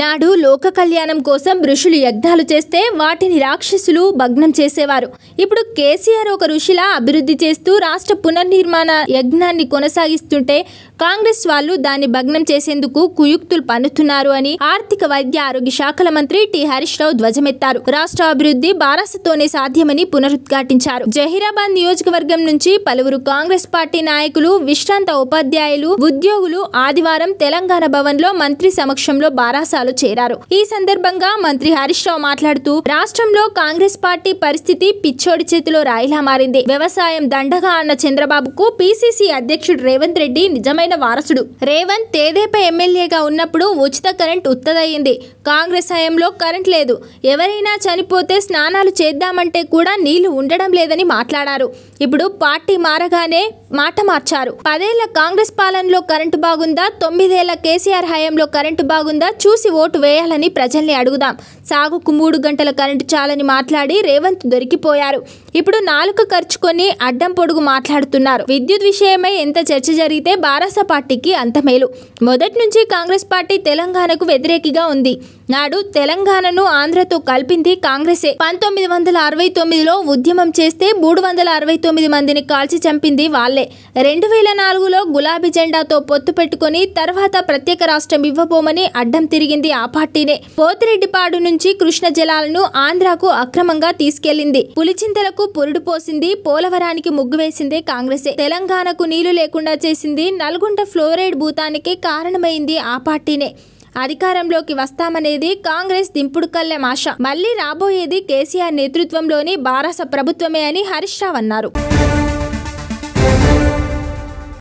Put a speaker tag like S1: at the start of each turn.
S1: నాడు లోక కళ్యాణం కోసం ఋషులు యజ్ఞాలు చేస్తే వాటిని రాక్షసులు భగ్నం చేసేవారు ఇప్పుడు కేసీఆర్ ఒక ఋషిలా అభివృద్ధి చేస్తూ రాష్ట్ర పునర్నిర్మాణ యజ్ఞాన్ని కొనసాగిస్తుంటే కాంగ్రెస్ వాళ్ళు దాన్ని భగ్నం చేసేందుకు కుయుక్తులు పన్నుతున్నారు అని ఆర్థిక వైద్య ఆరోగ్య శాఖల మంత్రి టి హరీష్ రావు ధ్వజమెత్తారు రాష్ట్ర అభివృద్ధి బారాసతోనే సాధ్యమని పునరుద్ఘాటించారు జహీరాబాద్ నియోజకవర్గం నుంచి పలువురు కాంగ్రెస్ పార్టీ నాయకులు విశ్రాంత ఉపాధ్యాయులు ఉద్యోగులు ఆదివారం తెలంగాణ భవన్లో మంత్రి సమక్షంలో బారాస విదేశాలు చేరారు ఈ సందర్భంగా మంత్రి హరీష్ రావు మాట్లాడుతూ రాష్ట్రంలో కాంగ్రెస్ పార్టీ పరిస్థితి పిచ్చోడి చేతిలో రాయిలా మారింది వ్యవసాయం దండగా అన్న చంద్రబాబుకు పీసీసీ అధ్యక్షుడు రేవంత్ రెడ్డి నిజమైన వారసుడు రేవంత్ తేదేపై ఎమ్మెల్యేగా ఉన్నప్పుడు ఉచిత కరెంట్ ఉత్తదయ్యింది కాంగ్రెస్ హయంలో కరెంట్ లేదు ఎవరైనా చనిపోతే స్నానాలు చేద్దామంటే కూడా నీళ్లు ఉండడం లేదని మాట్లాడారు ఇప్పుడు పార్టీ మారగానే మాట మార్చారు పదేళ్ల కాంగ్రెస్ పాలనలో కరెంటు బాగుందా తొమ్మిదేళ్ల కేసీఆర్ హయాంలో కరెంటు బాగుందా చూసి ఓటు వేయాలని ప్రజల్ని అడుగుదాం సాగుకు మూడు గంటల కరెంటు చాలని మాట్లాడి రేవంత్ దొరికిపోయారు ఇప్పుడు నాలుక ఖర్చుకొని అడ్డం పొడుగు మాట్లాడుతున్నారు విద్యుత్ విషయమై ఎంత చర్చ జరిగితే బారాస పార్టీకి అంత మేలు మొదటి నుంచి కాంగ్రెస్ పార్టీ తెలంగాణకు వ్యతిరేకిగా ఉంది నాడు తెలంగాణను ఆంధ్రతో కలిపింది కాంగ్రెసే పంతొమ్మిది వందల అరవై తొమ్మిదిలో ఉద్యమం చేస్తే మూడు వందల అరవై తొమ్మిది మందిని కాల్చి చంపింది వాళ్ళే జిల్లాలే రెండు వేల నాలుగులో గులాబీ జెండాతో పొత్తు పెట్టుకుని తర్వాత ప్రత్యేక రాష్ట్రం ఇవ్వబోమని అడ్డం తిరిగింది ఆ పార్టీనే పోతిరెడ్డిపాడు నుంచి కృష్ణ జలాలను ఆంధ్రాకు అక్రమంగా తీసుకెళ్లింది పులిచింతలకు పురుడు పోసింది పోలవరానికి ముగ్గు వేసిందే కాంగ్రెసే తెలంగాణకు నీళ్లు లేకుండా చేసింది నల్గొండ ఫ్లోరైడ్ భూతానికి కారణమైంది ఆ పార్టీనే అధికారంలోకి వస్తామనేది కాంగ్రెస్ దింపుడు కల్లెం ఆశ మళ్లీ రాబోయేది కేసీఆర్ నేతృత్వంలోని బారాస ప్రభుత్వమే అని హరీష్ రావు అన్నారు